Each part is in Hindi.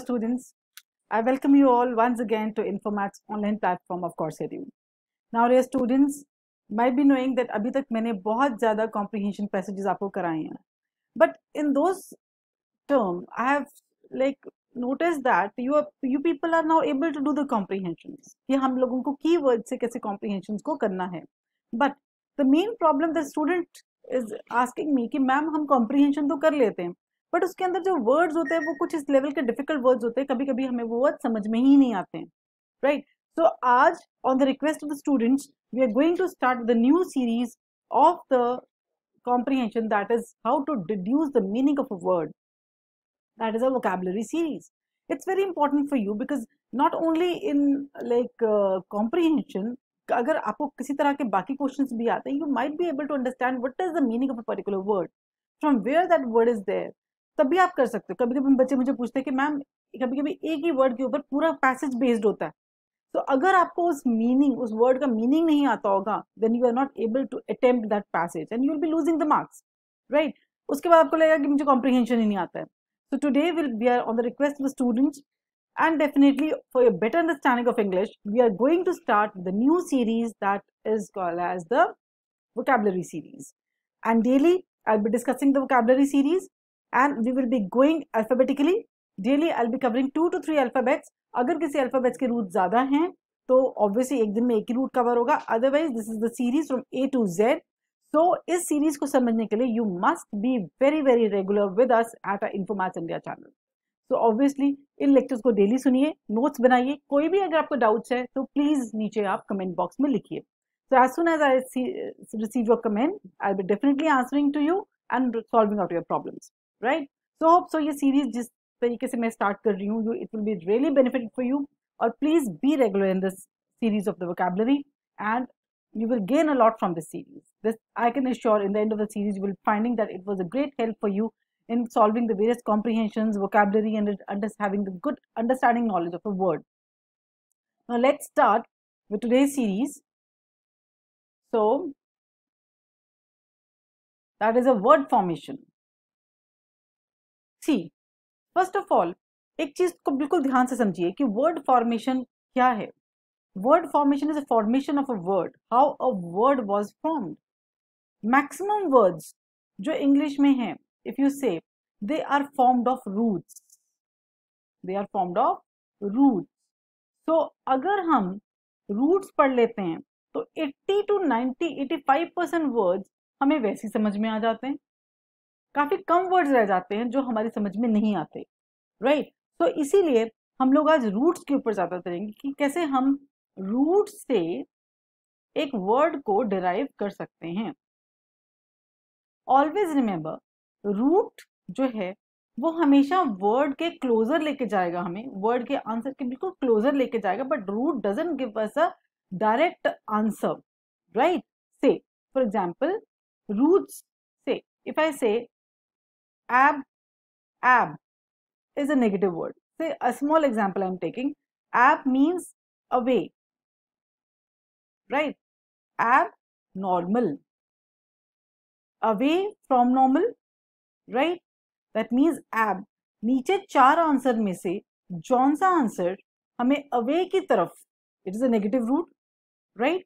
Hello students, I welcome you all once again to Informat's online platform of course edu. Now dear students, might be knowing that अभी तक मैंने बहुत ज़्यादा comprehension passages आपको कराए हैं but in those term I have like noticed that you are, you people are now able to do the comprehensions कि हम लोगों को keywords से कैसे comprehensions को करना है but the main problem the student is asking me कि मैम हम comprehension तो कर लेते हैं बट उसके अंदर जो वर्ड्स होते हैं वो कुछ इस लेवल के डिफिकल्ट वर्ड्स होते हैं कभी कभी हमें वो वर्ड समझ में ही नहीं आते हैं राइट right? सो so, आज on the request of the students we are going to start the new series of the comprehension that is how to deduce the meaning of a word that is a vocabulary series it's very important for you because not only in like uh, अगर आपको किसी तरह के बाकी क्वेश्चन भी आते हैं you might be able to understand what is the meaning of a particular word from where that word is there तब भी आप कर सकते हो कभी कभी बच्चे मुझे पूछते हैं कि मैम कभी कभी एक ही वर्ड के ऊपर पूरा पैसेज बेस्ड होता है तो अगर आपको उस मीनिंग उस वर्ड का मीनिंग नहीं आता होगा then you are not able to attempt that passage and you will be losing the marks right उसके बाद आपको लगेगा कि मुझे कॉम्प्रिहेंशन ही नहीं आता है so today will we are on the request of the students and definitely for a better understanding of English, we are going to start the new series that is called as the vocabulary series. And daily, I'll be discussing the vocabulary series and we will be going alphabetically daily I'll be covering two to three alphabets अगर किसी alphabets के root ज़्यादा हैं तो obviously एक दिन में एक ही root cover होगा otherwise this is the series from A to Z so so, इस सीरीज को समझने के लिए you must be very very regular with us at a Infomatch India channel so obviously इन लेक्चर्स को डेली सुनिए नोट्स बनाइए कोई भी अगर आपको डाउट्स है तो प्लीज नीचे आप कमेंट बॉक्स में लिखिए so as soon as I receive your comment I be definitely answering to you and solving out your problems right so hope so ये सीरीज जिस तरीके से मैं स्टार्ट कर रही you it will be really benefit for you or please be regular in this series of the vocabulary and you will gain a lot from this series. This I can assure in the end of the series you will finding that it was a great help for you in solving the various comprehensions, vocabulary and under, having the good understanding knowledge of a word. Now let's start with today's series. So that is a word formation. See first of all एक चीज को बिल्कुल ध्यान से समझिए कि वर्ड फॉर्मेशन क्या है word formation is a formation of a word how a word was formed maximum words जो इंग्लिश में हैं, if you say they are formed of roots they are formed of roots so अगर हम रूट्स पढ़ लेते हैं तो एट्टी टू 90, 85 परसेंट वर्ड्स हमें वैसे समझ में आ जाते हैं काफ़ी कम वर्ड्स रह जाते हैं जो हमारी समझ में नहीं आते राइट right? तो इसीलिए हम लोग आज रूट्स के ऊपर ज़्यादा करेंगे कि कैसे हम रूट से एक वर्ड को डिराइव कर सकते हैं ऑलवेज रिमेम्बर रूट जो है वो हमेशा वर्ड के क्लोजर लेके जाएगा हमें वर्ड के आंसर के बिल्कुल क्लोजर लेके जाएगा but root doesn't give us a direct answer right say for example roots से if I say ab ab is a negative word say a small example i'm taking ab means away right ab normal away from normal right that means ab नीचे चार आंसर में से जौन सा आंसर हमें अवे की तरफ it is a negative root right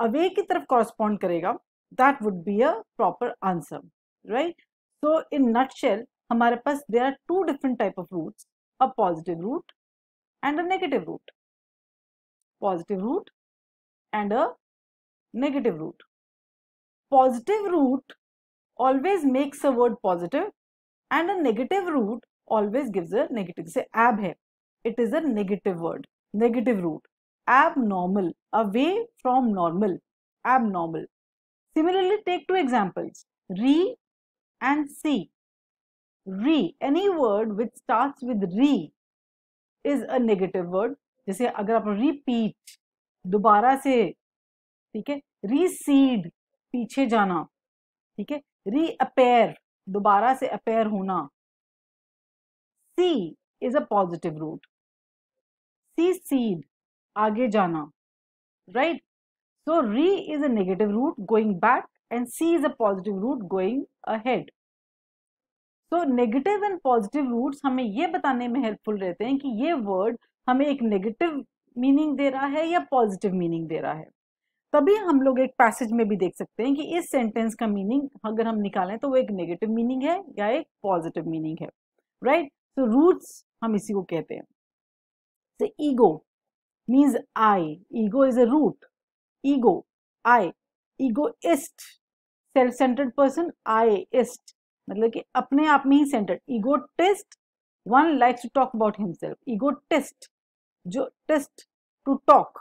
away की तरफ कॉरस्पॉन्ड करेगा that would be a proper answer right So in nutshell, हमारे पास there are two different type of roots, a positive root and a negative root. Positive root and a negative root. Positive root always makes a word positive and a negative root always gives a negative. Say ab hai. It is a negative word, negative root. Abnormal, away from normal, abnormal. Similarly, take two examples. Re and C. Re, any word which starts with re is a negative word. जैसे अगर आप repeat, दोबारा से ठीक है recede, पीछे जाना ठीक है reappear, दोबारा से appear होना. C is a positive root. See seed, आगे जाना. Right? So re is a negative root, going back. and C is a positive root going ahead. so negative and positive roots हमें ye बताने में हेल्पफुल रहते हैं कि ये वर्ड हमें एक नेगेटिव मीनिंग दे रहा है या पॉजिटिव मीनिंग दे रहा है तभी हम लोग एक पैसेज में भी देख सकते हैं कि इस सेंटेंस का मीनिंग अगर हम निकालें तो वो एक नेगेटिव मीनिंग है या एक पॉजिटिव मीनिंग है राइट सो रूट्स हम इसी को कहते हैं ego means I ego is a root ego I egoist self centred person ist मतलब कि अपने आप में ही centred egotist one likes to talk about himself egotist जो tends to talk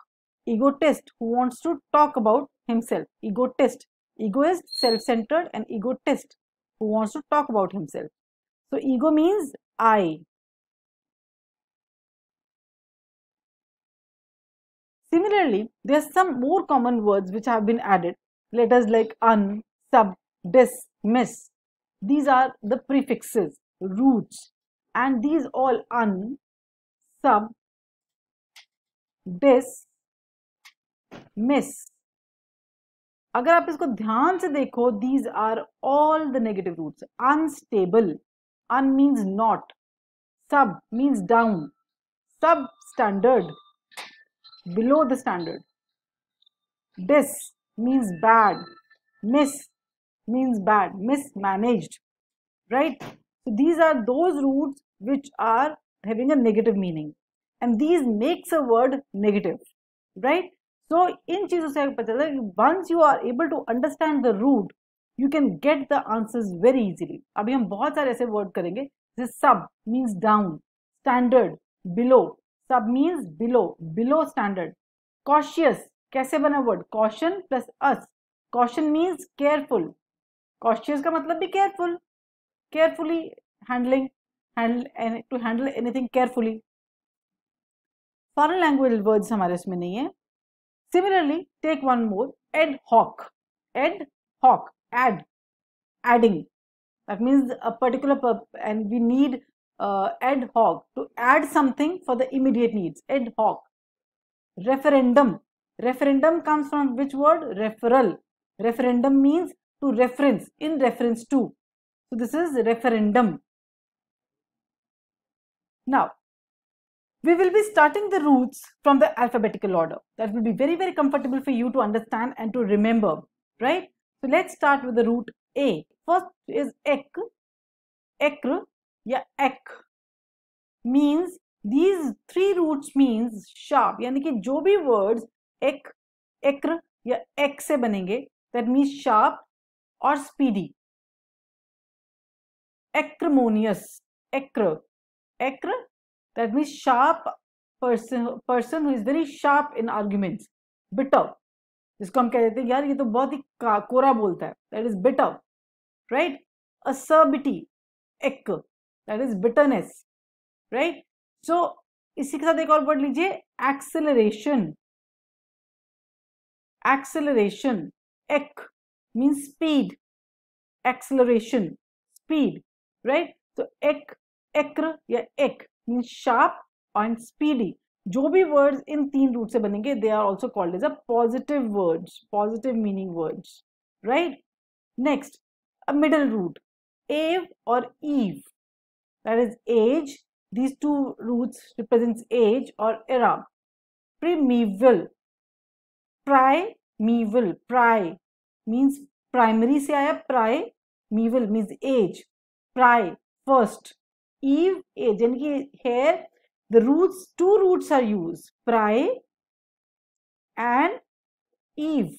egotist who wants to talk about himself egotist egoist self-centered and egotist who wants to talk about himself so ego means i Similarly, there are some more common words which have been added, letters like un, sub, dis, miss. These are the prefixes, roots, and these all un, sub, dis, miss. अगर आप इसको ध्यान से देखो these are all the negative roots unstable un means not sub means down substandard below the standard. Dis means bad. Miss means bad. Mismanaged. Right? So these are those roots which are having a negative meaning. And these makes a word negative. Right? So in cheezon once you are able to understand the root, you can get the answers very easily. अभी हम बहुत सारे ऐसे word करेंगे This sub means down, standard, below, Sub means below, below standard. Cautious, कैसे बना word caution plus ous caution means careful cautious का मतलब भी careful carefully handling to handle anything carefully foreign language words हमारे इसमें नहीं है similarly take one more ad hoc ad hoc ad adding that means a particular and we need uh, ad hoc to add something for the immediate needs ad hoc referendum referendum comes from which word referral referendum means to reference in reference to so this is referendum now we will be starting the roots from the alphabetical order that will be very very comfortable for you to understand and to remember right so let's start with the root a first is ek ekr या एक means these three roots means sharp यानी कि जो भी वर्ड्स एक एक्र या एक से बनेंगे दैट मीन्स शार्प और speedy acrimonious acr acr that means sharp person person is very sharp in in arguments जिसको हम कह देते हैं यार ये तो बहुत ही कोरा बोलता है that is bitter right acerbity acr that is bitterness right so इसी के साथ एक और वर्ड लीजिए एक्सेलरेशन एक्सेलरेशन एक mean speed acceleration speed right तो एक एक्र या एक मीन शार्प एंड स्पीडी जो भी वर्ड्स इन तीन रूट से बनेंगे they are also called as a positive words positive meaning words right next middle root एव और ईव that is age these two roots represents age or era primeval primeval pri means primary se aaya primeval means age pri first eve age and here the roots two roots are used pri and eve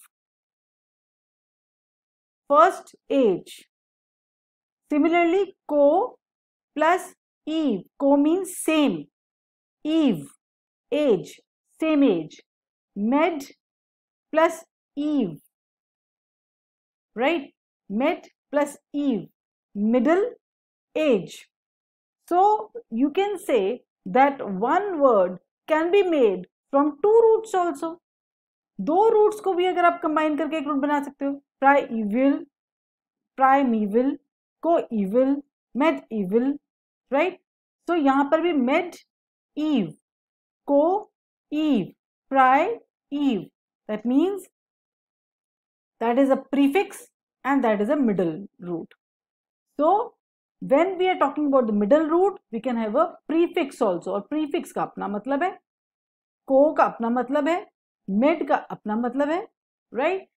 first age similarly co plus ev को mean same ev age same age med plus ev right med plus ev middle age so you can say that one word can be made from two roots also दो रूट्स को भी अगर आप कंबाइन करके एक रूट बना सकते हो प्राई primeval medieval coeval medieval right so यहां पर भी med ev co ev pri ev that means that is a prefix and that is a middle root so when we are talking about the middle root we can have a prefix also और प्रीफिक्स का अपना मतलब है को का अपना मतलब है मेड का अपना मतलब है राइट right?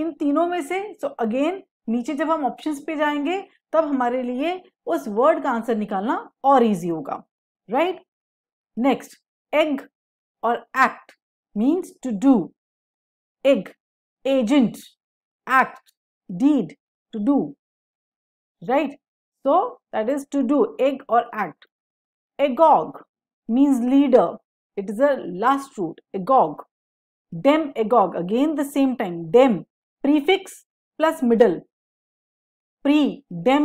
इन तीनों में से सो so अगेन नीचे जब हम ऑप्शंस पे जाएंगे तब हमारे लिए उस वर्ड का आंसर निकालना और इजी होगा राइट नेक्स्ट एग और act means to do ag agent act deed to do right so that is to do ag और act agog means leader it is a last root agog dem agog again the same time dem prefix plus middle Pre,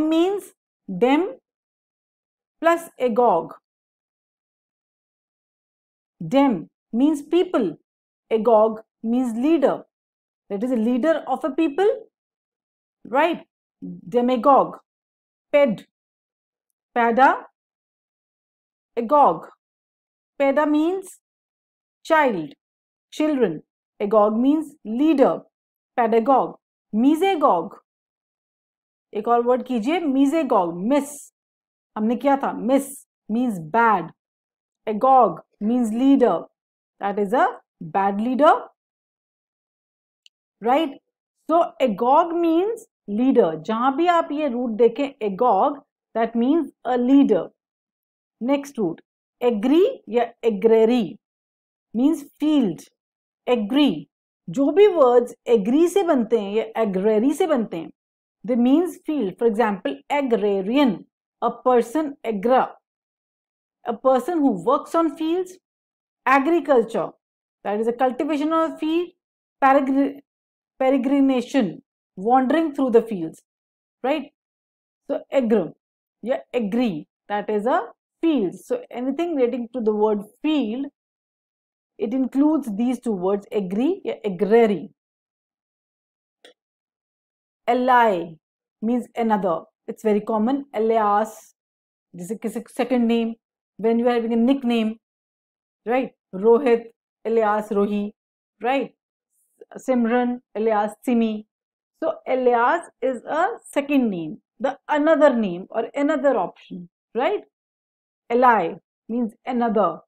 means them plus agog. Dem means people. Agog means leader. That is a leader of a people. Right? Demagogue. Ped. Pada. Agog. Peda means child. Children. Agog means leader. Pedagogue. Misagogue. एक और वर्ड कीजिए मीजेगॉग मिस हमने किया था mis means bad agog means leader that is a bad leader right so agog means leader जहां भी आप ये रूट देखें agog that means a leader next root agri या एग्रेरी मीन्स फील्ड एग्री जो भी वर्ड्स एग्री से बनते हैं या एग्रेरी से बनते हैं The means field, for example, agrarian, a person agra, a person who works on fields, agriculture, that is a cultivation of a field, peregrination, wandering through the fields, right? So, agrum, yeah, agree, that is a field. So, anything relating to the word field, it includes these two words, agri, yeah, agrary, Li means another. It's very common. Alias, this is a second name. When you are having a nickname, right? Rohit, alias Rohi, right? Simran, alias Simi. So alias is a second name, the another name or another option, right? Li means another.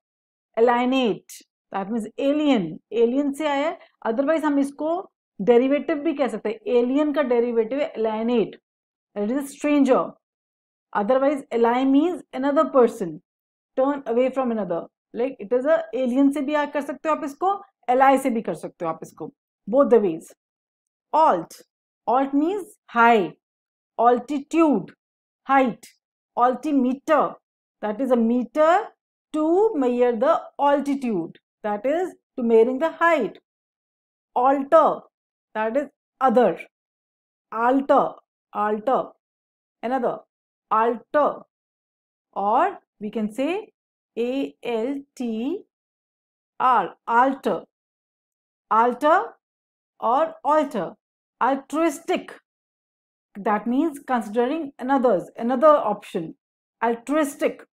Alienate, that means alien. Alien say आया Otherwise हम isko डेरिवेटिव भी कह सकते हैं एलियन का डेरिवेटिव है alienate it is stranger otherwise alien means another person turn away from another like it is a alien से भी कर सकते हो आप इसको एलाई से भी कर सकते हो आप इसको both the ways alt alt means high altitude height altimeter that is a meter to measure the altitude that is to measuring the height alter that is other alter alter another alter or we can say a l t r alter alter or alter altruistic that means considering another's another option altruistic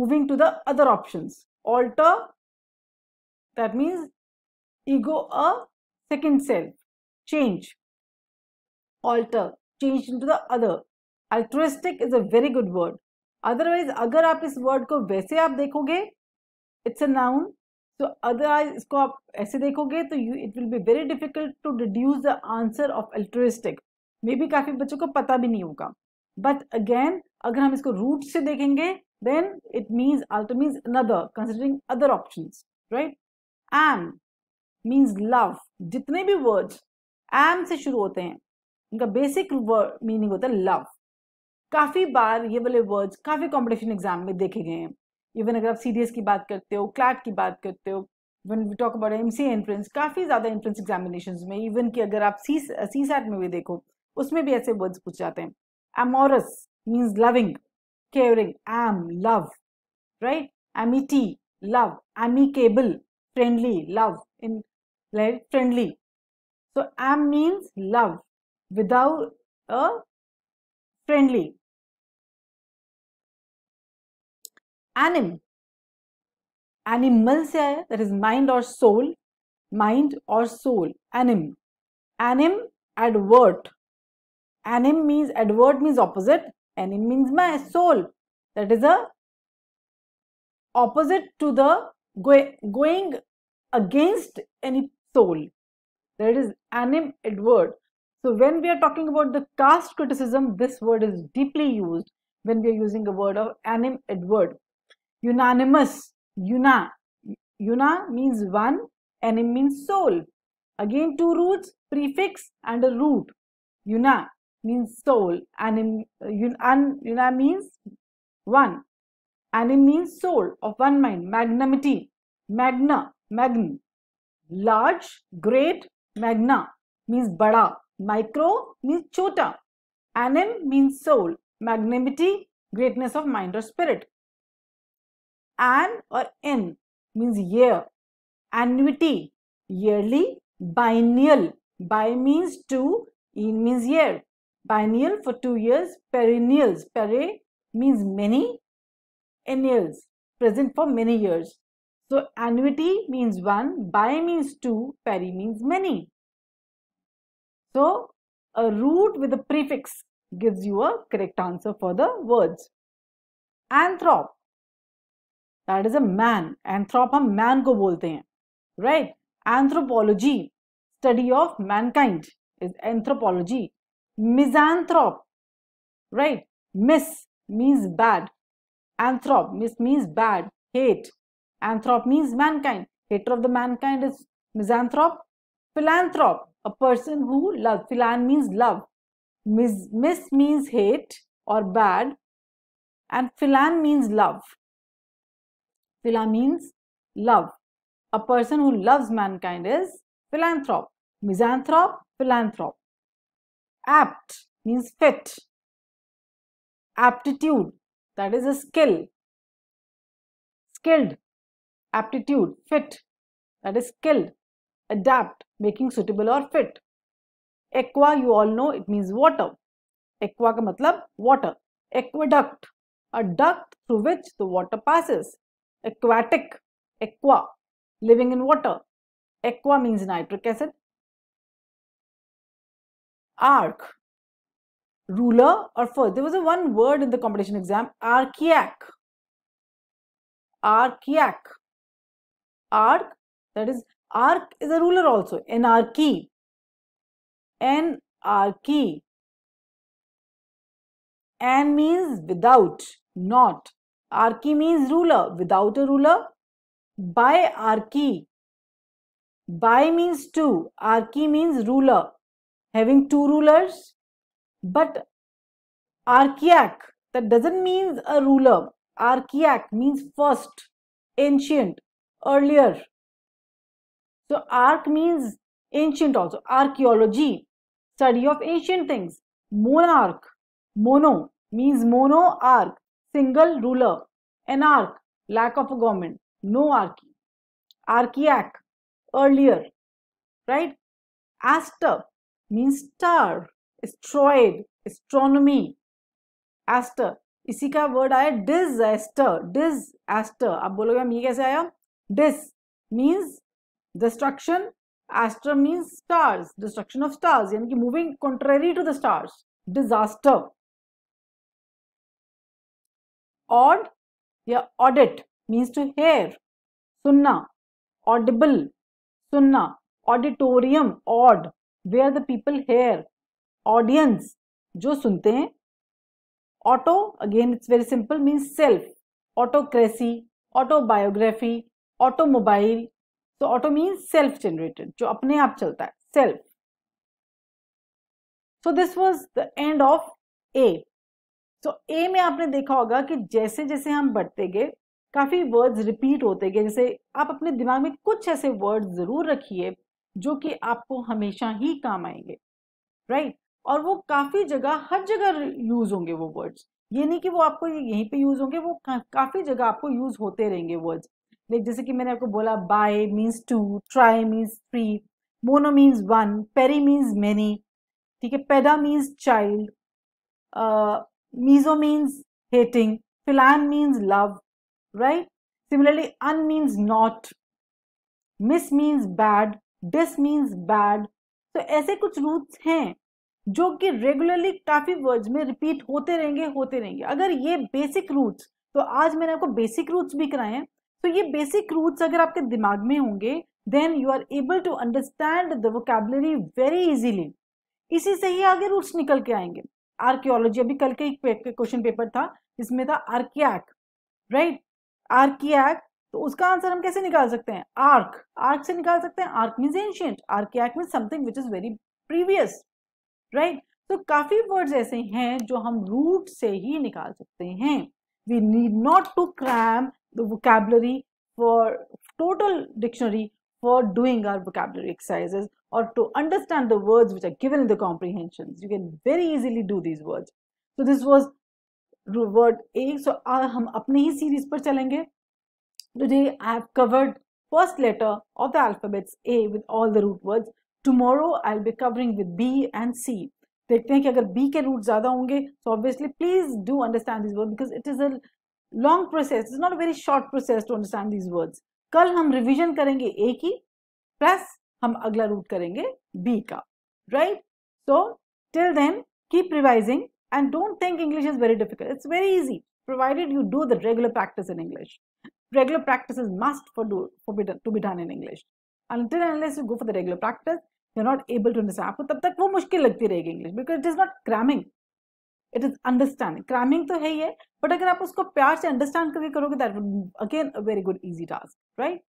moving to the other options alter that means ego a second self change, alter, change into the other. Altruistic is a very good word. Otherwise अगर आप इस वर्ड को वैसे आप देखोगे इट्स अ नाउन तो अदरवाइज इसको आप ऐसे देखोगे तो you it will be very difficult to reduce the answer of altruistic may be काफी बच्चों को पता भी नहीं होगा बट अगेन अगर हम इसको रूट से देखेंगे then it means alter means another considering other option right am means love जितने भी वर्ड्स एम से शुरू होते हैं उनका बेसिक मीनिंग होता है लव काफ़ी बार ये वाले वर्ड्स काफ़ी कॉम्पिटिशन एग्जाम में देखे गए हैं इवन अगर आप सी की बात करते हो क्लैट की बात करते हो even we talk about M C entrance काफ़ी ज़्यादा एंट्रेंस एग्जामिनेशन में इवन की अगर आप सी सी सैट में भी देखो उसमें भी ऐसे वर्ड्स पूछ जाते हैं amorous means loving caring am love right amity love amicable friendly love in friendly So am means love without a friendly. Anim. Animal से है that is mind or soul. Mind or soul. Anim. Anim advert. Anim means advert means opposite. Anim means my soul. That is a opposite to the going against any soul that is anim adverb. So when we are talking about the caste criticism, this word is deeply used when we are using a word of anim adverb. Unanimous, una, una means one, anim means soul. Again two roots, prefix and a root. Una means soul, anim, uh, un, un, una means one. Anim means soul of one mind, magnanimity, magna, magn, large, great, Magna means bada, micro means chota, anim means soul, magnanimity, greatness of mind or spirit. An or in means year, annuity, yearly, biennial, bi means two, in means year, biennial for two years, perennials, pere means many, annuals present for many years, so annuity means one, by means two, peri means many. So a root with a prefix gives you a correct answer for the words. Anthrop, that is a man. Anthrop हम man ko bolte hain, right? Anthropology, study of mankind is anthropology. Misanthrop, right? Mis means bad. Anthrop mis means bad, hate. Anthrop means mankind. Hater of the mankind is misanthrope. Philanthrop, a person who loves. Philan means love. Mis, mis means hate or bad. And philan means love. Phila means love. A person who loves mankind is philanthrop. Misanthrope, philanthrop. Apt means fit. Aptitude, that is a skill. Skilled aptitude, fit, that is skilled, adapt, making suitable or fit. Aqua, you all know, it means water. Aqua ka matlab water. Aqueduct, a duct through which the water passes. Aquatic, aqua, living in water. Aqua means nitric acid. Arc, ruler or first. There was a one word in the competition exam, archaic. Archaic arc that is arc is a ruler also anarchy anarchy an means without not archy means ruler without a ruler by archy by means two archy means ruler having two rulers but archaic that doesn't mean a ruler archaic means first ancient earlier. So arc means ancient also. Archaeology, study of ancient things. Monarch, mono means mono arc, single ruler. an Anarch, lack of a government, no archy. Archiac, earlier, right? Aster means star, asteroid, astronomy. Aster, इसी का वर्ड आया डिज एस्टर डिज एस्टर आप बोलोगे हम ये कैसे आया Dis means destruction, astra means stars, destruction of stars, yani moving contrary to the stars, disaster. Odd, yeah, audit means to hear, sunna, audible, sunna, auditorium, odd, where the people hear, audience, jo सुनते हैं auto again it's very simple means self autocracy automobile तो ऑटो मीन सेल्फ जनरेटेड जो अपने आप चलता है self so this was the end of A so A में आपने देखा होगा कि जैसे जैसे हम बढ़ते गए काफी वर्ड्स रिपीट होते गए जैसे आप अपने दिमाग में कुछ ऐसे वर्ड जरूर रखिए जो कि आपको हमेशा ही काम आएंगे राइट right? और वो काफी जगह हर जगह यूज होंगे वो वर्ड्स ये नहीं कि वो आपको यहीं पे यूज होंगे वो का, काफी जगह आपको यूज होते रहेंगे वर्ड्स लाइक जैसे कि मैंने आपको बोला bi means two tri means three mono means one peri means many ठीक है paedo means child miso means hating philan means love right similarly un means not mis means bad dis means bad तो ऐसे कुछ रूट्स हैं जो कि रेगुलरली काफ़ी वर्ड्स में रिपीट होते रहेंगे होते रहेंगे अगर ये बेसिक रूट्स तो आज मैंने आपको बेसिक रूट्स भी कराए हैं तो ये बेसिक रूट्स अगर आपके दिमाग में होंगे then you are able to understand the vocabulary very easily इसी से ही आगे रूट्स निकल के आएंगे आर्कियोलॉजी अभी कल के एक क्वेश्चन पेपर था इसमें था आर्कियाक राइट आर्कियाक तो उसका आंसर हम कैसे निकाल सकते हैं आर्क आर्क से निकाल सकते हैं arch means ancient archaic means something which is very previous right तो काफी वर्ड्स ऐसे हैं जो हम रूट से ही निकाल सकते हैं we need not to cram the vocabulary for total dictionary for doing our vocabulary exercises or to understand the words which are given in the comprehensions. You can very easily do these words. So this was word A. So हम अपने ही series पर चलेंगे. Today I have covered first letter of the alphabets A with all the root words. Tomorrow I'll be covering with B and C. देखते हैं कि अगर B के रूट ज़्यादा होंगे तो obviously please do understand this word because it is long process is not a very short process to understand these words कल हम रिविजन करेंगे ए की प्लस हम अगला रूट करेंगे बी का right so till then keep revising and don't think English is very difficult it's very easy provided you do the regular practice in English regular practice is must for do for to be done in English until unless you go for the regular practice you are not able to understand आपको तब तक वो मुश्किल लगती रहेगी English because it is not cramming it is understanding क्राइमिंग तो है ही है बट अगर आप उसको प्यार से अंडरस्टैंड करके करोगे that would again a very good easy task right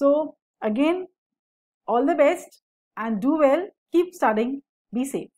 so again all the best and do well keep starting be safe